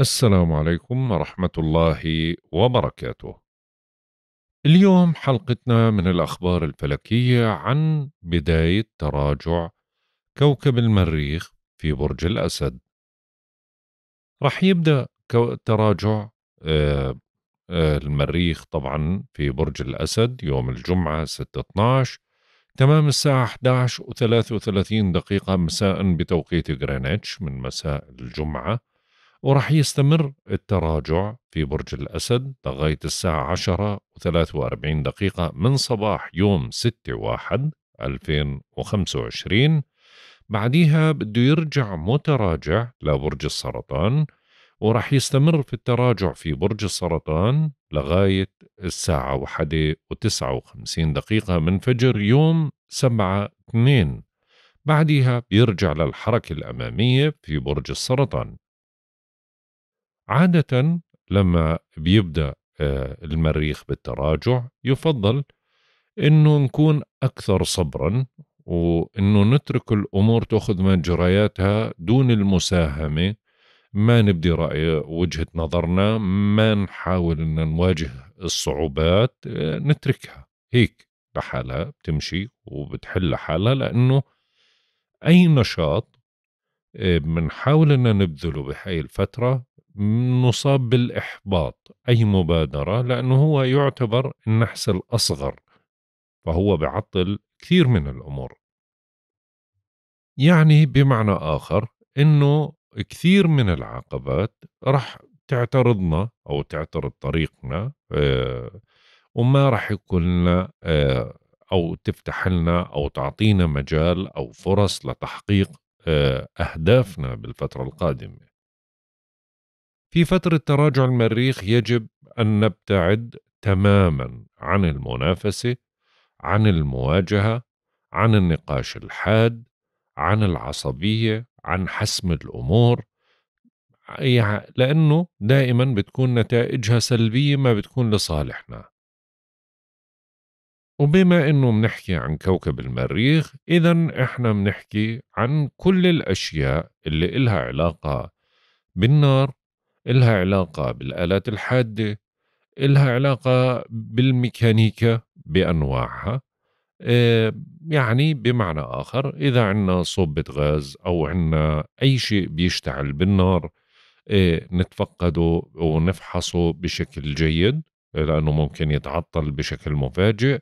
السلام عليكم ورحمة الله وبركاته. اليوم حلقتنا من الأخبار الفلكية عن بداية تراجع كوكب المريخ في برج الأسد. رح يبدأ تراجع آه، آه، المريخ طبعا في برج الأسد يوم الجمعة 6 12 تمام الساعة 11 و 33 دقيقة مساء بتوقيت غرينتش من مساء الجمعة وراح يستمر التراجع في برج الأسد لغاية الساعة 10 و43 دقيقة من صباح يوم 6 واحد 2025 بعديها بده يرجع متراجع لبرج السرطان وراح يستمر في التراجع في برج السرطان لغاية الساعة 1 و59 دقيقة من فجر يوم 7 2 بعدها بيرجع للحركة الأمامية في برج السرطان عادة لما بيبدأ آه، المريخ بالتراجع يفضل انه نكون اكثر صبرا وانه نترك الامور تاخذ مجرياتها دون المساهمه ما نبدي راي وجهه نظرنا ما نحاول ان نواجه الصعوبات آه، نتركها هيك لحالها بتمشي وبتحل لحالها لانه اي نشاط آه، بنحاول ان نبذله بهاي الفتره نصاب بالإحباط أي مبادرة لأنه هو يعتبر النحس الأصغر فهو بعطل كثير من الأمور يعني بمعنى آخر أنه كثير من العقبات راح تعترضنا أو تعترض طريقنا آه، وما راح يكون لنا آه، أو تفتح لنا أو تعطينا مجال أو فرص لتحقيق آه، أهدافنا بالفترة القادمة في فترة تراجع المريخ يجب أن نبتعد تماما عن المنافسة عن المواجهة عن النقاش الحاد عن العصبية عن حسم الأمور لأنه دائما بتكون نتائجها سلبية ما بتكون لصالحنا وبما أنه منحكي عن كوكب المريخ إذا إحنا منحكي عن كل الأشياء اللي إلها علاقة بالنار إلها علاقة بالآلات الحادة إلها علاقة بالميكانيكا بأنواعها آه، يعني بمعنى آخر إذا عنا صوبة غاز أو عنا أي شيء بيشتعل بالنار آه، نتفقده ونفحصه بشكل جيد لأنه ممكن يتعطل بشكل مفاجئ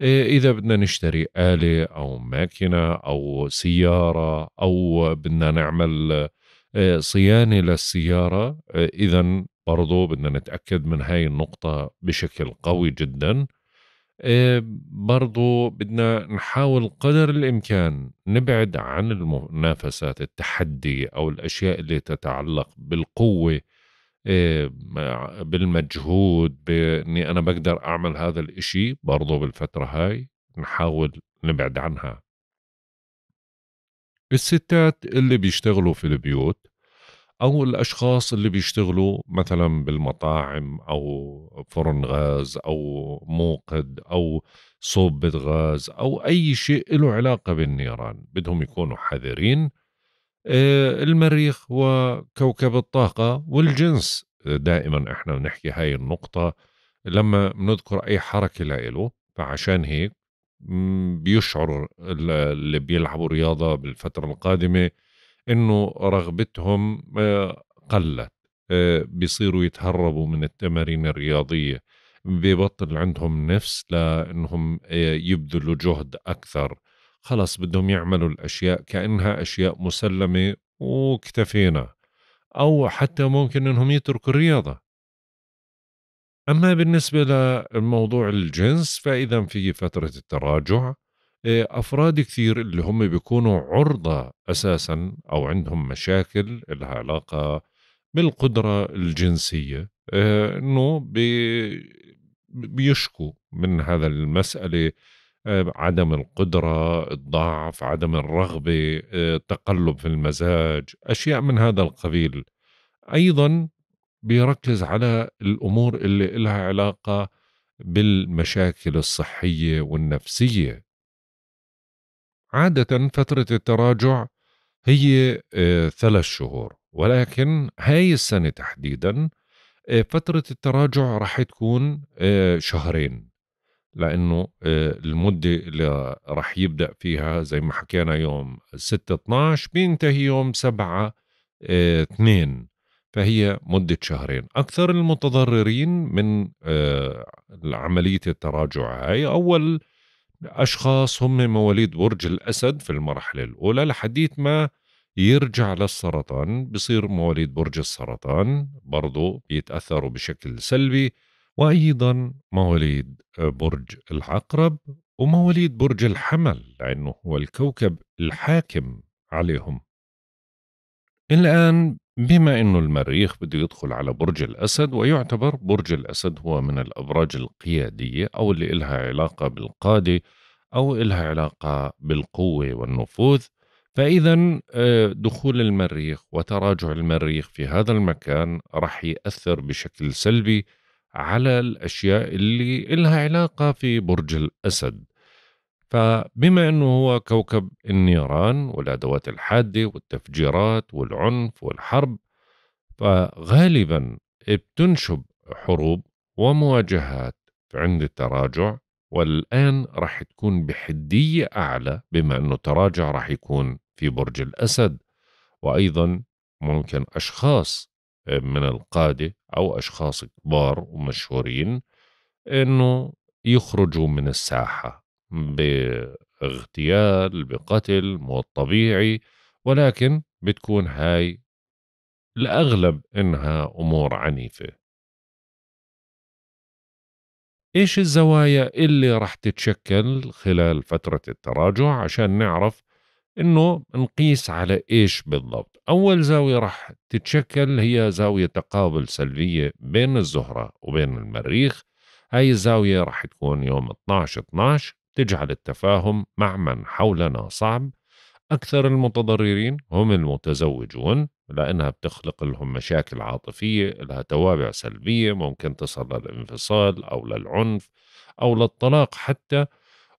آه، إذا بدنا نشتري آلة أو ماكنة أو سيارة أو بدنا نعمل آه، صيانة للسيارة آه، إذا برضو بدنا نتأكد من هاي النقطة بشكل قوي جدا آه، برضو بدنا نحاول قدر الإمكان نبعد عن المنافسات التحدي أو الأشياء اللي تتعلق بالقوة بالمجهود باني انا بقدر اعمل هذا الاشي برضو بالفتره هاي نحاول نبعد عنها الستات اللي بيشتغلوا في البيوت أو الأشخاص اللي بيشتغلوا مثلا بالمطاعم أو فرن غاز أو موقد أو صوبة غاز أو أي شيء له علاقة بالنيران بدهم يكونوا حذرين آه، المريخ وكوكب الطاقة والجنس دائما احنا بنحكي هاي النقطة لما بنذكر أي حركة لإله فعشان هيك بيشعروا اللي بيلعبوا رياضة بالفترة القادمة انه رغبتهم آه، قلت آه، بيصيروا يتهربوا من التمارين الرياضية بيبطل عندهم نفس لانهم آه، يبذلوا جهد اكثر خلص بدهم يعملوا الاشياء كانها اشياء مسلمه واكتفينا او حتى ممكن انهم يتركوا الرياضه أما بالنسبة لموضوع الجنس فإذا في فترة التراجع آه، أفراد كثير اللي هم بيكونوا عرضة أساسا أو عندهم مشاكل لها علاقة بالقدرة الجنسية آه، أنه بيشكوا من هذا المسألة آه، عدم القدرة الضعف عدم الرغبة التقلب في المزاج أشياء من هذا القبيل أيضا بيركز على الأمور اللي إلها علاقة بالمشاكل الصحية والنفسية عادة فترة التراجع هي آه، ثلاث شهور ولكن هاي السنة تحديدا آه، فترة التراجع رح تكون آه، شهرين لأنه المدة اللي رح يبدأ فيها زي ما حكينا يوم 6 12 بينتهي يوم 7 2 فهي مدة شهرين أكثر المتضررين من آه، عملية التراجع هاي أول أشخاص هم مواليد برج الأسد في المرحلة الأولى لحديت ما يرجع للسرطان بصير مواليد برج السرطان برضو بيتأثروا بشكل سلبي وأيضا مواليد آه، برج العقرب ومواليد برج الحمل لأنه هو الكوكب الحاكم عليهم الآن بما أنه المريخ بده يدخل على برج الأسد ويعتبر برج الأسد هو من الأبراج القيادية أو اللي إلها علاقة بالقادة أو إلها علاقة بالقوة والنفوذ فإذا آه، دخول المريخ وتراجع المريخ في هذا المكان رح يأثر بشكل سلبي على الأشياء اللي إلها علاقة في برج الأسد فبما أنه هو كوكب النيران والأدوات الحادة والتفجيرات والعنف والحرب فغالبا بتنشب حروب ومواجهات عند التراجع والآن راح تكون بحدية أعلى بما أنه تراجع راح يكون في برج الأسد وأيضا ممكن أشخاص من القادة أو أشخاص كبار ومشهورين أنه يخرجوا من الساحة باغتيال بقتل مو طبيعي ولكن بتكون هاي الأغلب إنها أمور عنيفة إيش الزوايا اللي رح تتشكل خلال فترة التراجع عشان نعرف إنه نقيس على إيش بالضبط أول زاوية رح تتشكل هي زاوية تقابل سلبية بين الزهرة وبين المريخ هاي الزاوية رح تكون يوم 12-12 تجعل التفاهم مع من حولنا صعب أكثر المتضررين هم المتزوجون لأنها بتخلق لهم مشاكل عاطفية لها توابع سلبية ممكن تصل للانفصال أو للعنف أو للطلاق حتى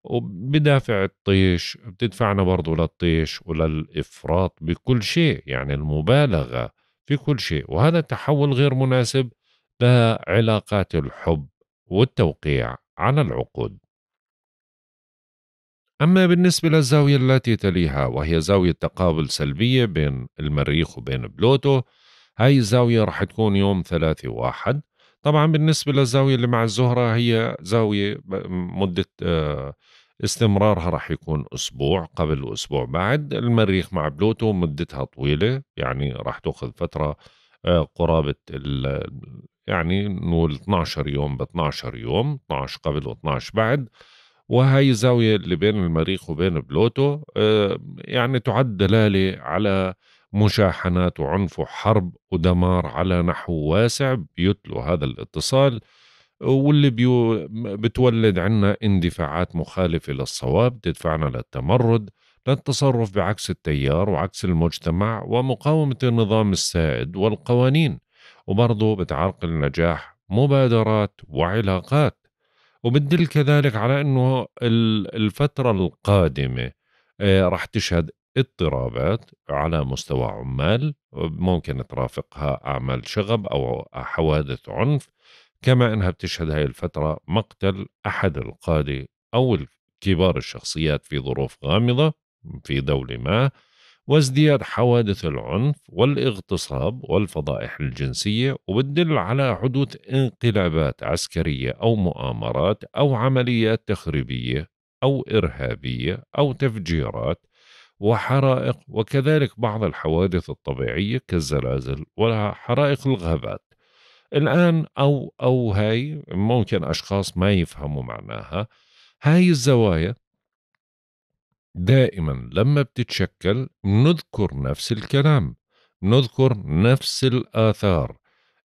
وبدافع الطيش بتدفعنا برضه للطيش وللإفراط بكل شيء يعني المبالغة في كل شيء وهذا تحول غير مناسب لعلاقات الحب والتوقيع على العقود أما بالنسبة للزاوية التي تليها وهي زاوية تقابل سلبية بين المريخ وبين بلوتو هاي الزاوية رح تكون يوم ثلاثة واحد طبعا بالنسبة للزاوية اللي مع الزهرة هي زاوية مدة آه، استمرارها رح يكون أسبوع قبل وأسبوع بعد المريخ مع بلوتو مدتها طويلة يعني رح تأخذ فترة آه، قرابة يعني نقول 12 يوم ب 12 يوم 12 قبل و12 بعد وهي الزاوية اللي بين المريخ وبين بلوتو آه، يعني تعد دلالة على مشاحنات وعنف وحرب ودمار على نحو واسع بيتلو هذا الاتصال واللي بيو بتولد عنا اندفاعات مخالفة للصواب تدفعنا للتمرد للتصرف بعكس التيار وعكس المجتمع ومقاومة النظام السائد والقوانين وبرضه بتعرقل نجاح مبادرات وعلاقات وبتدل كذلك على انه الفتره القادمه آه، رح تشهد اضطرابات على مستوى عمال ممكن ترافقها اعمال شغب او حوادث عنف كما انها بتشهد هاي الفتره مقتل احد القاده او كبار الشخصيات في ظروف غامضه في دوله ما وازدياد حوادث العنف والاغتصاب والفضائح الجنسية وبتدل على حدوث انقلابات عسكرية أو مؤامرات أو عمليات تخريبية أو إرهابية أو تفجيرات وحرائق وكذلك بعض الحوادث الطبيعية كالزلازل وحرائق الغابات الآن أو أو هاي ممكن أشخاص ما يفهموا معناها هاي الزوايا دائما لما بتتشكل نذكر نفس الكلام نذكر نفس الآثار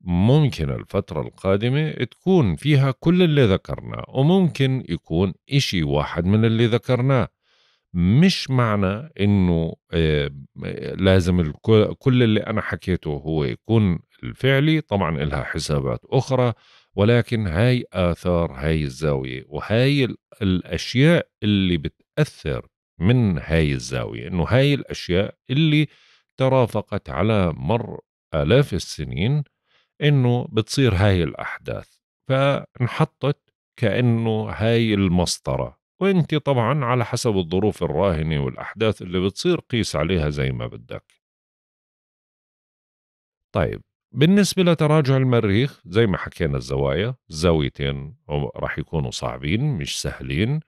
ممكن الفترة القادمة تكون فيها كل اللي ذكرناه وممكن يكون إشي واحد من اللي ذكرناه مش معنى انه آه، لازم كل اللي انا حكيته هو يكون الفعلي طبعا إلها حسابات اخرى ولكن هاي اثار هاي الزاويه وهاي الاشياء اللي بتاثر من هاي الزاوية أنه هاي الأشياء اللي ترافقت على مر آلاف السنين أنه بتصير هاي الأحداث فانحطت كأنه هاي المسطرة وانت طبعا على حسب الظروف الراهنة والأحداث اللي بتصير قيس عليها زي ما بدك طيب بالنسبة لتراجع المريخ زي ما حكينا الزوايا الزاويتين راح يكونوا صعبين مش سهلين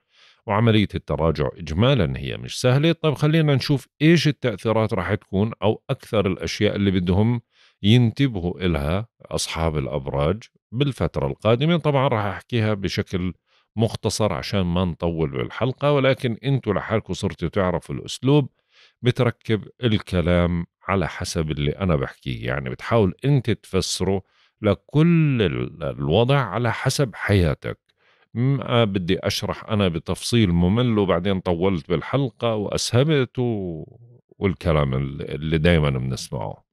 وعملية التراجع إجمالا هي مش سهلة طيب خلينا نشوف إيش التأثيرات راح تكون أو أكثر الأشياء اللي بدهم ينتبهوا إلها أصحاب الأبراج بالفترة القادمة طبعا راح أحكيها بشكل مختصر عشان ما نطول بالحلقة ولكن أنتوا لحالكم صرتوا تعرفوا الأسلوب بتركب الكلام على حسب اللي أنا بحكيه يعني بتحاول أنت تفسره لكل الوضع على حسب حياتك ما بدي اشرح انا بتفصيل ممل وبعدين طولت بالحلقه واسهبت و... والكلام اللي دائما بنسمعه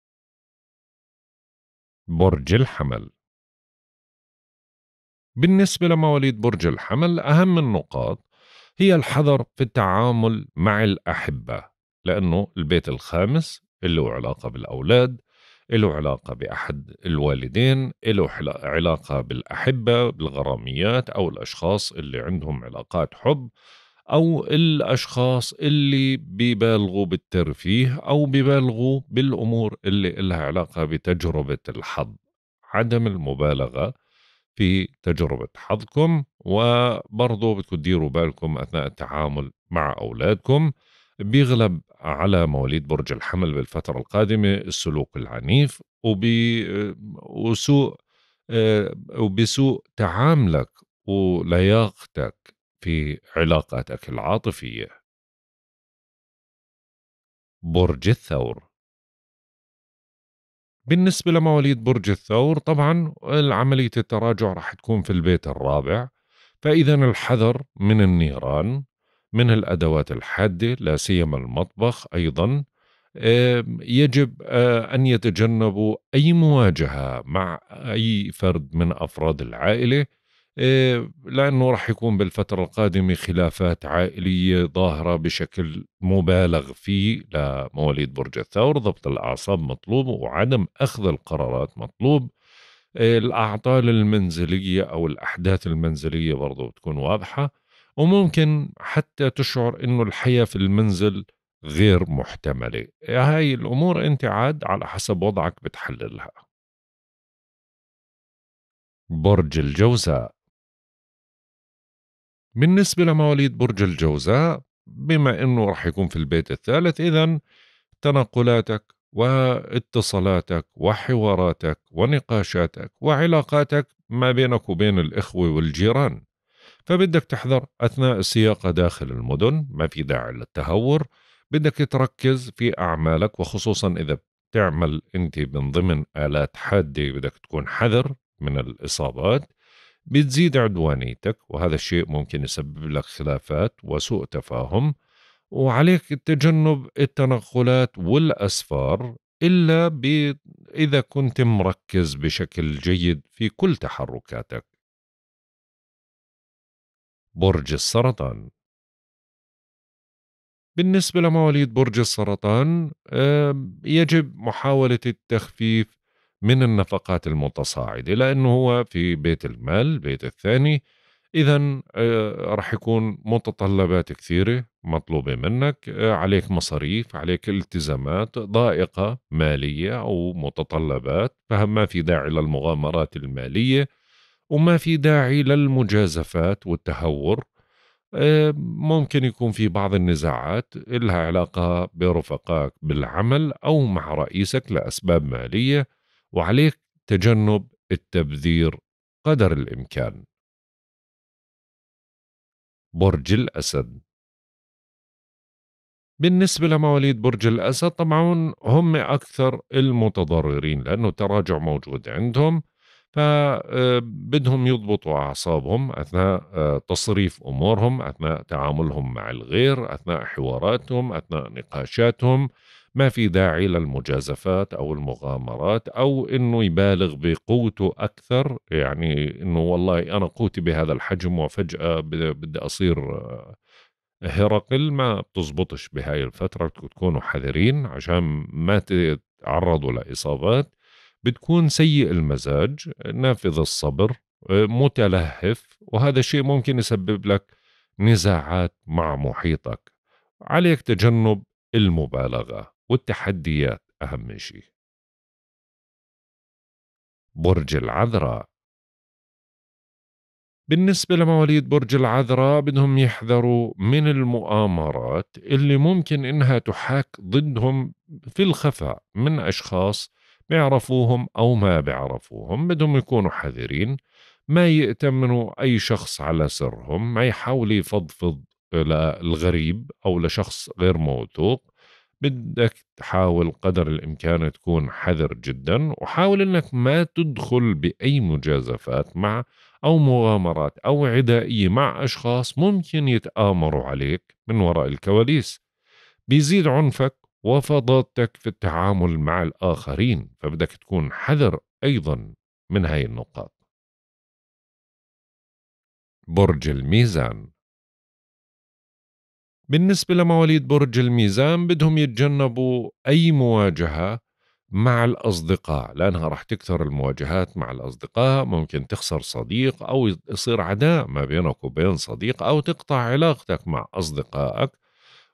برج الحمل بالنسبة لمواليد برج الحمل أهم النقاط هي الحذر في التعامل مع الأحبة لأنه البيت الخامس اللي له علاقة بالأولاد له علاقة بأحد الوالدين له علاقة بالأحبة بالغراميات أو الأشخاص اللي عندهم علاقات حب أو الأشخاص اللي بيبالغوا بالترفيه أو بيبالغوا بالأمور اللي لها علاقة بتجربة الحظ عدم المبالغة في تجربة حظكم وبرضه بدكم تديروا بالكم أثناء التعامل مع أولادكم بيغلب على مواليد برج الحمل بالفترة القادمة السلوك العنيف وسوء آه، وبسوء تعاملك ولياقتك في علاقاتك العاطفية برج الثور بالنسبة لمواليد برج الثور طبعا عملية التراجع راح تكون في البيت الرابع فإذا الحذر من النيران من الادوات الحاده لا سيما المطبخ ايضا يجب آه، ان يتجنبوا اي مواجهه مع اي فرد من افراد العائله لانه راح يكون بالفتره القادمه خلافات عائليه ظاهره بشكل مبالغ فيه لمواليد برج الثور ضبط الاعصاب مطلوب وعدم اخذ القرارات مطلوب آه، الاعطال المنزليه او الاحداث المنزليه برضه بتكون واضحه وممكن حتى تشعر انه الحياه في المنزل غير محتمله هاي الامور انت عاد على حسب وضعك بتحللها برج الجوزاء بالنسبة لمواليد برج الجوزاء بما انه راح يكون في البيت الثالث اذا تنقلاتك واتصالاتك وحواراتك ونقاشاتك وعلاقاتك ما بينك وبين الاخوه والجيران فبدك تحذر أثناء السياقة داخل المدن ما في داعي للتهور بدك تركز في أعمالك وخصوصا إذا بتعمل أنت من ضمن آلات حادة بدك تكون حذر من الإصابات بتزيد عدوانيتك وهذا الشيء ممكن يسبب لك خلافات وسوء تفاهم وعليك تجنب التنقلات والأسفار إلا إذا كنت مركز بشكل جيد في كل تحركاتك برج السرطان بالنسبة لمواليد برج السرطان يجب محاولة التخفيف من النفقات المتصاعدة لأنه هو في بيت المال البيت الثاني إذا آه، رح يكون متطلبات كثيرة مطلوبة منك آه، عليك مصاريف عليك التزامات ضائقة مالية أو متطلبات فما في داعي للمغامرات المالية وما في داعي للمجازفات والتهور آه، ممكن يكون في بعض النزاعات لها علاقة برفقائك بالعمل أو مع رئيسك لأسباب مالية وعليك تجنب التبذير قدر الإمكان برج الأسد بالنسبة لمواليد برج الأسد طبعا هم أكثر المتضررين لأنه تراجع موجود عندهم فبدهم يضبطوا أعصابهم أثناء آه، تصريف أمورهم أثناء تعاملهم مع الغير أثناء حواراتهم أثناء نقاشاتهم ما في داعي للمجازفات او المغامرات او انه يبالغ بقوته اكثر يعني انه والله انا قوتي بهذا الحجم وفجاه بدي اصير آه، هرقل ما بتزبطش بهاي الفترة بتكونوا حذرين عشان ما تتعرضوا لإصابات بتكون سيء المزاج نافذ الصبر آه، متلهف وهذا الشيء ممكن يسبب لك نزاعات مع محيطك عليك تجنب المبالغة والتحديات أهم شيء برج العذراء بالنسبة لمواليد برج العذراء بدهم يحذروا من المؤامرات اللي ممكن إنها تحاك ضدهم في الخفاء من أشخاص بيعرفوهم أو ما بيعرفوهم بدهم يكونوا حذرين ما يأتمنوا أي شخص على سرهم ما يحاول يفضفض للغريب أو لشخص غير موثوق بدك تحاول قدر الإمكان تكون حذر جدا وحاول أنك ما تدخل بأي مجازفات مع أو مغامرات أو عدائية مع أشخاص ممكن يتآمروا عليك من وراء الكواليس بيزيد عنفك وفضاتك في التعامل مع الآخرين فبدك تكون حذر أيضا من هاي النقاط برج الميزان بالنسبة لمواليد برج الميزان بدهم يتجنبوا أي مواجهة مع الأصدقاء لأنها رح تكثر المواجهات مع الأصدقاء ممكن تخسر صديق أو يصير عداء ما بينك وبين صديق أو تقطع علاقتك مع أصدقائك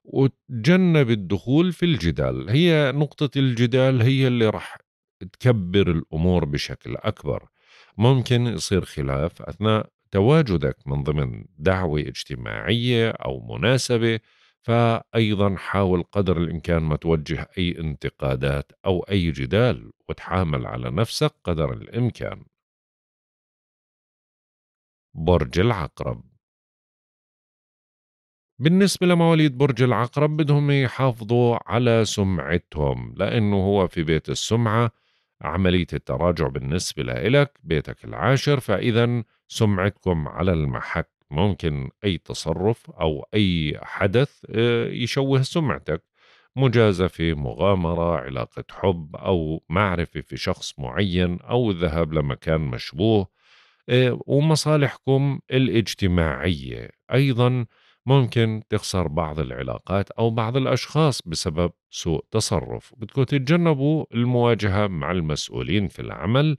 وتجنب الدخول في الجدال هي نقطة الجدال هي اللي رح تكبر الأمور بشكل أكبر ممكن يصير خلاف أثناء تواجدك من ضمن دعوة اجتماعية أو مناسبة فأيضا حاول قدر الإمكان ما توجه أي انتقادات أو أي جدال وتحامل على نفسك قدر الإمكان برج العقرب بالنسبة لمواليد برج العقرب بدهم يحافظوا على سمعتهم لأنه هو في بيت السمعة عملية التراجع بالنسبة لإلك بيتك العاشر فإذا سمعتكم على المحك ممكن أي تصرف أو أي حدث آه، يشوه سمعتك مجازفة مغامرة علاقة حب أو معرفة في شخص معين أو الذهاب لمكان مشبوه آه، ومصالحكم الاجتماعية أيضاً ممكن تخسر بعض العلاقات أو بعض الأشخاص بسبب سوء تصرف بدكم تتجنبوا المواجهة مع المسؤولين في العمل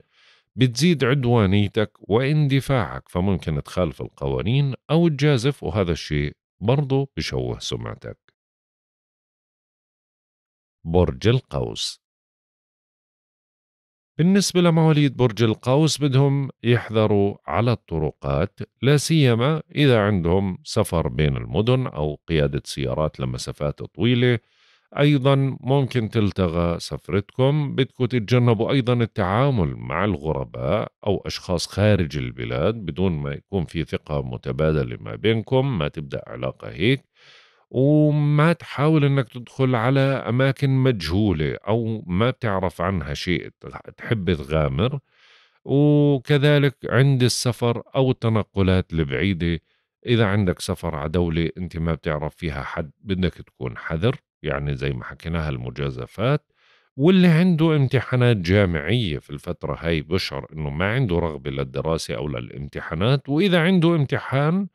بتزيد عدوانيتك واندفاعك فممكن تخالف القوانين أو تجازف وهذا الشيء برضه بشوه سمعتك برج القوس بالنسبة لمواليد برج القوس بدهم يحذروا على الطرقات لا سيما إذا عندهم سفر بين المدن أو قيادة سيارات لمسافات طويلة أيضا ممكن تلتغى سفرتكم بدكم تتجنبوا أيضا التعامل مع الغرباء أو أشخاص خارج البلاد بدون ما يكون في ثقة متبادلة ما بينكم ما تبدأ علاقة هيك وما تحاول انك تدخل على اماكن مجهوله او ما بتعرف عنها شيء تحب تغامر وكذلك عند السفر او التنقلات البعيده اذا عندك سفر على دوله انت ما بتعرف فيها حد بدك تكون حذر يعني زي ما حكيناها المجازفات واللي عنده امتحانات جامعية في الفترة هاي بشعر انه ما عنده رغبة للدراسة او للامتحانات واذا عنده امتحان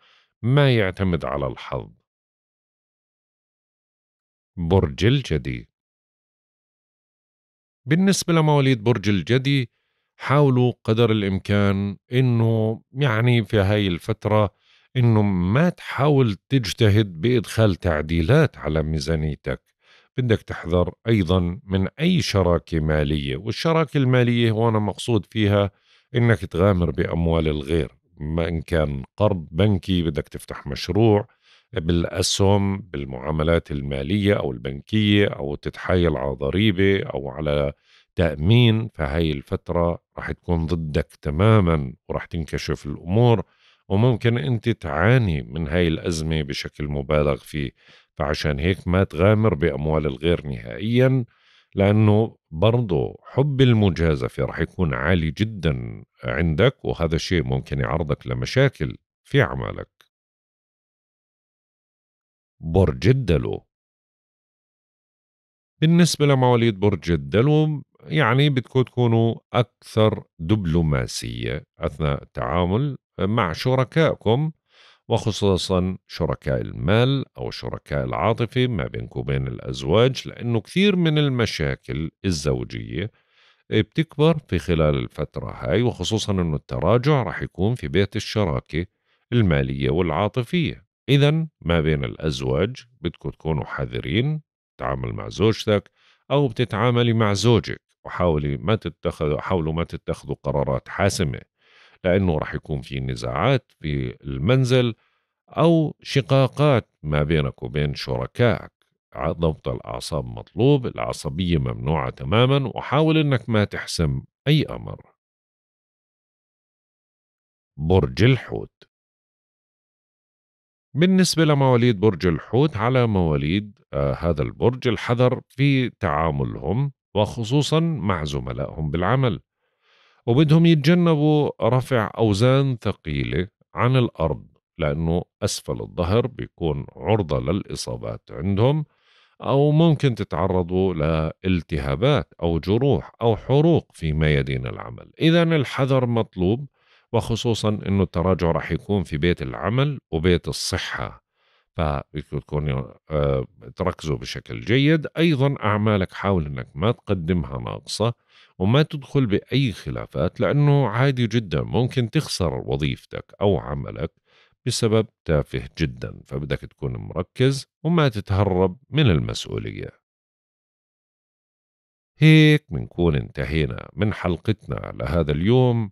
ما يعتمد على الحظ برج الجدي بالنسبة لمواليد برج الجدي حاولوا قدر الإمكان إنه يعني في هاي الفترة إنه ما تحاول تجتهد بإدخال تعديلات على ميزانيتك بدك تحذر أيضا من أي شراكة مالية والشراكة المالية هون مقصود فيها إنك تغامر بأموال الغير ما إن كان قرض بنكي بدك تفتح مشروع بالاسهم بالمعاملات الماليه او البنكيه او تتحايل على ضريبه او على تامين فهي الفتره رح تكون ضدك تماما ورح تنكشف الامور وممكن انت تعاني من هاي الازمه بشكل مبالغ فيه فعشان هيك ما تغامر باموال الغير نهائيا لانه برضه حب المجازفه رح يكون عالي جدا عندك وهذا الشيء ممكن يعرضك لمشاكل في اعمالك برج الدلو بالنسبة لمواليد برج الدلو يعني بدكم تكونوا أكثر دبلوماسية أثناء التعامل مع شركائكم وخصوصا شركاء المال أو شركاء العاطفة ما بينكم وبين الأزواج لأنه كثير من المشاكل الزوجية بتكبر في خلال الفترة هاي وخصوصا أنه التراجع رح يكون في بيت الشراكة المالية والعاطفية إذا ما بين الأزواج بدكم تكونوا حذرين تعامل مع زوجتك أو بتتعاملي مع زوجك وحاولي ما تتخذوا حاولوا ما تتخذوا قرارات حاسمة لأنه رح يكون في نزاعات في المنزل أو شقاقات ما بينك وبين شركائك ضبط الأعصاب مطلوب العصبية ممنوعة تماما وحاول أنك ما تحسم أي أمر برج الحوت بالنسبة لمواليد برج الحوت على مواليد آه، هذا البرج الحذر في تعاملهم وخصوصا مع زملائهم بالعمل وبدهم يتجنبوا رفع أوزان ثقيلة عن الأرض لأنه أسفل الظهر بيكون عرضة للإصابات عندهم أو ممكن تتعرضوا لالتهابات أو جروح أو حروق في ميادين العمل إذا الحذر مطلوب وخصوصا انه التراجع راح يكون في بيت العمل وبيت الصحه فتكون آه، تركزوا بشكل جيد ايضا اعمالك حاول انك ما تقدمها ناقصه وما تدخل باي خلافات لانه عادي جدا ممكن تخسر وظيفتك او عملك بسبب تافه جدا فبدك تكون مركز وما تتهرب من المسؤوليه هيك بنكون انتهينا من حلقتنا لهذا اليوم